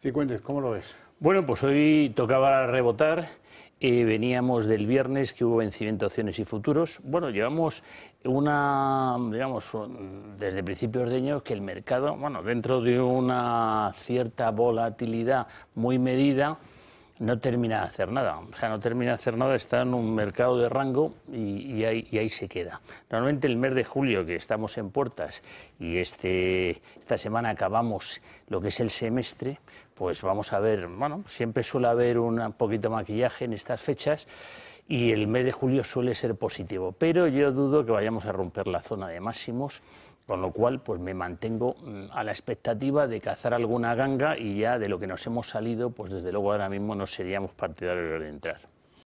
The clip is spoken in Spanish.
Cicuentes, ¿cómo lo ves? Bueno, pues hoy tocaba rebotar. Eh, veníamos del viernes que hubo vencimiento de opciones y futuros. Bueno, llevamos una, digamos, desde principios de año que el mercado, bueno, dentro de una cierta volatilidad muy medida, no termina de hacer nada. O sea, no termina de hacer nada, está en un mercado de rango y, ahí, se queda. Normalmente el mes de julio, que estamos en puertas y este, esta semana acabamos lo que es el semestre, pues vamos a ver, bueno, siempre suele haber un poquito de maquillaje en estas fechas y el mes de julio suele ser positivo, pero yo dudo que vayamos a romper la zona de máximos con lo cual, pues me mantengo mm, a la expectativa de cazar alguna ganga y ya de lo que nos hemos salido, pues desde luego ahora mismo no seríamos partidarios de entrar.